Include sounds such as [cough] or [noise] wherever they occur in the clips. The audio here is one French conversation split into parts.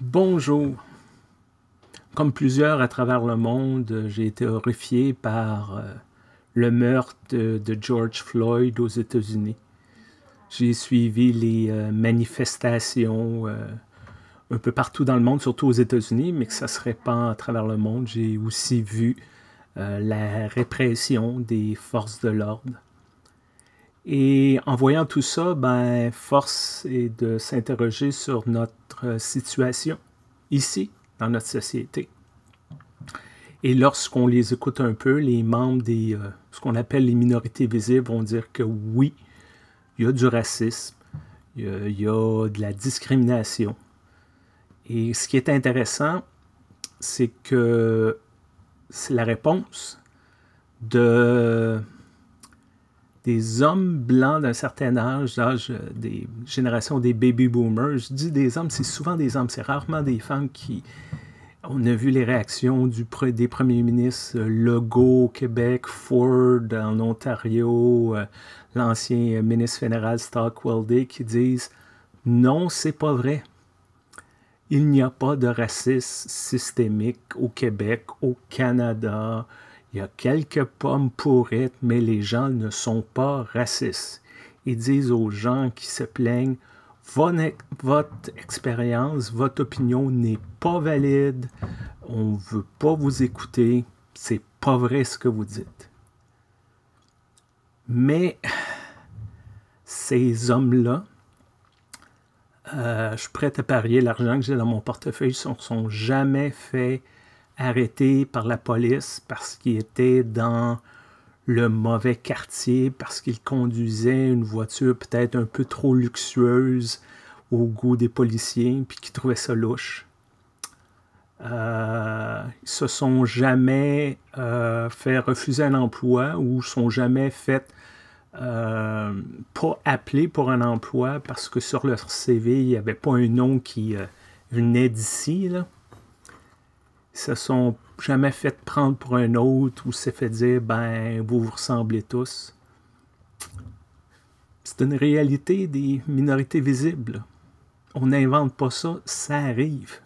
Bonjour. Comme plusieurs à travers le monde, j'ai été horrifié par euh, le meurtre de George Floyd aux États-Unis. J'ai suivi les euh, manifestations euh, un peu partout dans le monde, surtout aux États-Unis, mais que ça se répand à travers le monde. J'ai aussi vu la répression des forces de l'ordre. Et en voyant tout ça, ben, force est de s'interroger sur notre situation ici, dans notre société. Et lorsqu'on les écoute un peu, les membres des, euh, ce qu'on appelle les minorités visibles vont dire que oui, il y a du racisme, il y il y a de la discrimination. Et ce qui est intéressant, c'est que c'est la réponse de des hommes blancs d'un certain âge, euh, des générations des baby boomers. Je dis des hommes, c'est souvent des hommes, c'est rarement des femmes qui. On a vu les réactions des premiers ministres euh, Legault au Québec, Ford en Ontario, euh, l'ancien ministre fédéral Stockwell Day qui disent non, c'est pas vrai. Il n'y a pas de racisme systémique au Québec, au Canada, il y a quelques pommes pourrites, mais les gens ne sont pas racistes. Ils disent aux gens qui se plaignent votre expérience, votre opinion n'est pas valide, on ne veut pas vous écouter, c'est pas vrai ce que vous dites. Mais ces hommes-là, euh, je suis à parier l'argent que j'ai dans mon portefeuille, ne sont, jamais faits arrêté par la police parce qu'il était dans le mauvais quartier, parce qu'il conduisait une voiture peut-être un peu trop luxueuse au goût des policiers, puis qui trouvaient ça louche. Euh, ils se sont jamais euh, fait refuser un emploi ou sont jamais fait euh, pas appeler pour un emploi parce que sur leur CV, il n'y avait pas un nom qui venait d'ici ils se sont jamais fait prendre pour un autre ou s'est fait dire ben vous vous ressemblez tous. C'est une réalité des minorités visibles. On n'invente pas ça, ça arrive.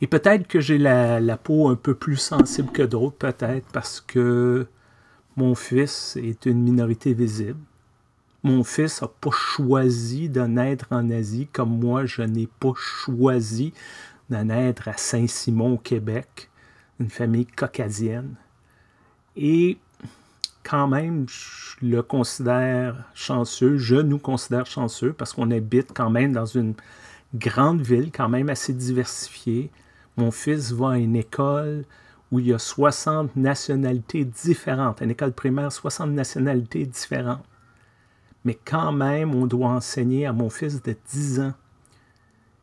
Et peut-être que j'ai la, la, peau un peu plus sensible que d'autres, peut-être parce que mon fils est une minorité visible. Mon fils n'a pas choisi de naître en Asie comme moi, je n'ai pas choisi naître à Saint-Simon, au Québec, une famille caucasienne. Et quand même, je le considère chanceux, je nous considère chanceux parce qu'on habite quand même dans une grande ville, quand même assez diversifiée. Mon fils va à une école où il y a 60 nationalités différentes, une école primaire, 60 nationalités différentes. Mais quand même, on doit enseigner à mon fils de 10 ans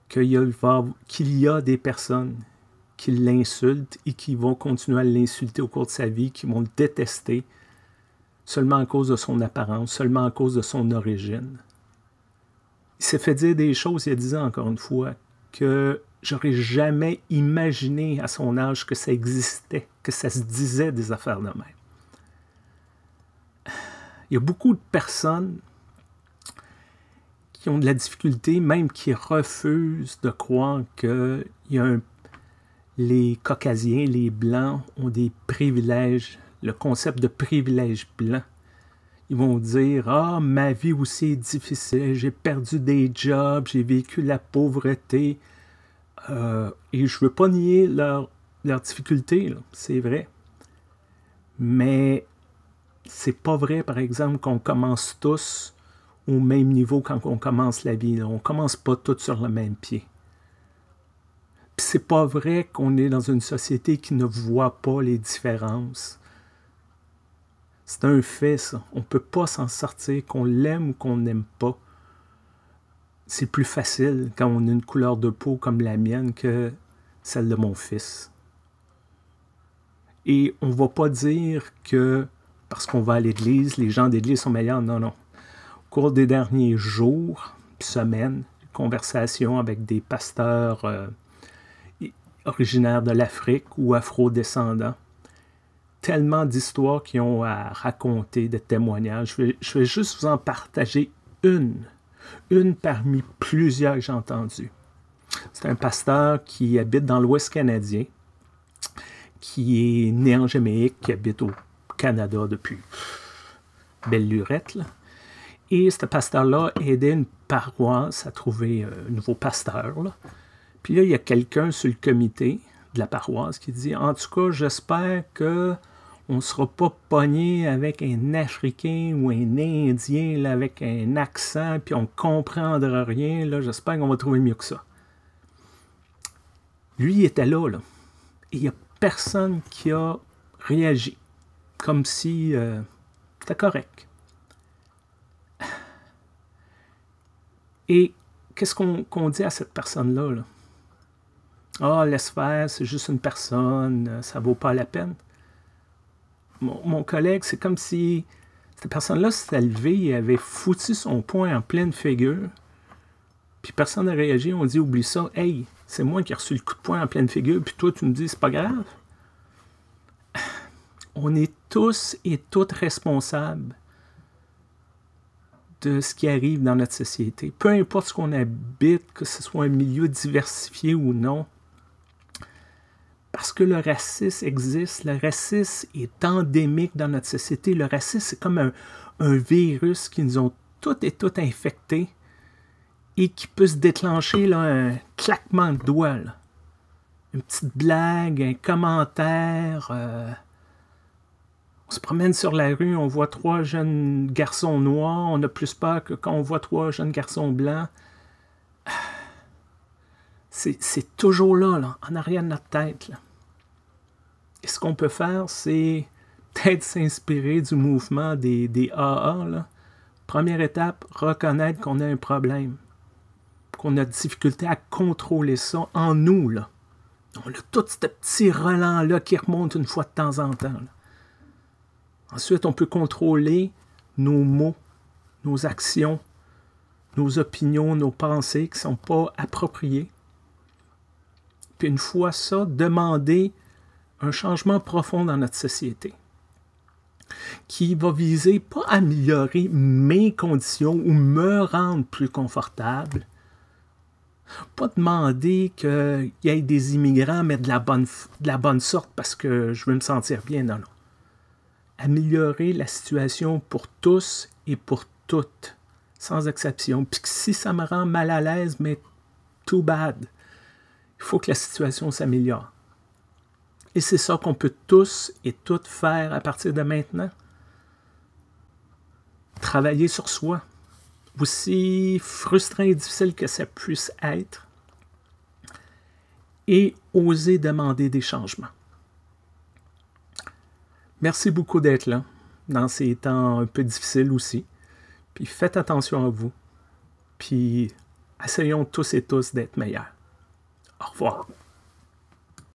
qu'il y a des personnes qui l'insultent et qui vont continuer à l'insulter au cours de sa vie, qui vont le détester seulement à cause de son apparence, seulement à cause de son origine. Il s'est fait dire des choses il y a dix encore une fois, que j'aurais jamais imaginé à son âge que ça existait, que ça se disait des affaires de même. Il y a beaucoup de personnes ont de la difficulté, même qui refusent de croire que les Caucasiens, les Blancs ont des privilèges, le concept de privilège blanc. Ils vont dire Ah, ma vie aussi est difficile, j'ai perdu des jobs, j'ai vécu la pauvreté. Euh, et je ne veux pas nier leurs leur difficultés, c'est vrai. Mais c'est pas vrai, par exemple, qu'on commence tous au même niveau quand on commence la vie. On On commence pas tous sur le même pied. c'est pas vrai qu'on est dans une société qui ne voit pas les différences. C'est un fait, ça. On peut pas s'en sortir, qu'on l'aime ou qu'on n'aime pas. C'est plus facile quand on a une couleur de peau comme la mienne que celle de mon fils. Et on va pas dire que parce qu'on va à l'église, les gens d'église sont meilleurs. Non, non cours des derniers jours, semaines, conversations avec des pasteurs euh, originaires de l'Afrique ou afro-descendants. Tellement d'histoires qui ont à raconter, de témoignages. Je vais, je vais juste vous en partager une, une parmi plusieurs que j'ai entendues. C'est un pasteur qui habite dans l'Ouest canadien, qui est né en Jamaïque, qui habite au Canada depuis belle lurette. Là. Et ce pasteur-là aidait une paroisse à trouver euh, un nouveau pasteur. Puis là, il y a quelqu'un sur le comité de la paroisse qui dit En tout cas, j'espère que on ne sera pas pogné avec un Africain ou un Indien avec un accent, puis on ne comprendra rien. Là, j'espère qu'on va trouver mieux que ça. Lui, était là, là. Et il n'y a personne qui a réagi. Comme si euh, c'était correct. Et qu'est-ce qu'on dit à cette personne-là? Là? Ah, laisse faire, c'est juste une personne, euh, ça vaut pas la peine. Mon, collègue, c'est comme si cette personne-là s'était levée et avait foutu son poing en pleine figure. Puis personne n'a réagi, on dit oublie ça, hey, c'est moi qui ai reçu le coup de poing en pleine figure, puis toi tu me dis c'est pas grave. [sighs] On est tous et toutes responsables de ce qui arrive dans notre société. Peu importe ce qu'on habite, que ce soit un milieu diversifié ou non, parce que le racisme existe, le racisme est endémique dans notre société. Le racisme, c'est comme un, virus qui nous ont toutes et toutes infectés et qui peut se déclencher là, un claquement de doigts. Une petite blague, un commentaire. Euh, on se promène sur la rue, on voit trois jeunes garçons noirs, on a plus peur que quand on voit trois jeunes garçons blancs. [sighs] C'est toujours là, là, en arrière de notre tête. Là. Et ce qu'on peut faire, c'est peut-être s'inspirer du mouvement des, des AA. Là. Première étape, reconnaître qu'on a un problème, qu'on a de difficulté à contrôler ça en nous. Là. On a tout ce petit relent-là qui remonte une fois de temps en temps. Ensuite, on peut contrôler nos mots, nos actions, nos opinions, nos pensées qui ne sont pas appropriées. Puis une fois ça, demander un changement profond dans notre société qui va viser pas améliorer mes conditions ou me rendre plus confortable, pas demander qu'il y ait des immigrants, mais de la bonne, de la bonne sorte parce que je veux me sentir bien, non, non améliorer la situation pour tous et pour toutes, sans exception. Puis si ça me rend mal à l'aise, mais tout bad, il faut que la situation s'améliore. Et c'est ça qu'on peut tous et toutes faire à partir de maintenant. Travailler sur soi, aussi frustrant et difficile que ça puisse être, et oser demander des changements. Merci beaucoup d'être là dans ces temps un peu difficiles aussi. Puis faites attention à vous. Puis essayons tous et tous d'être meilleurs. Au revoir.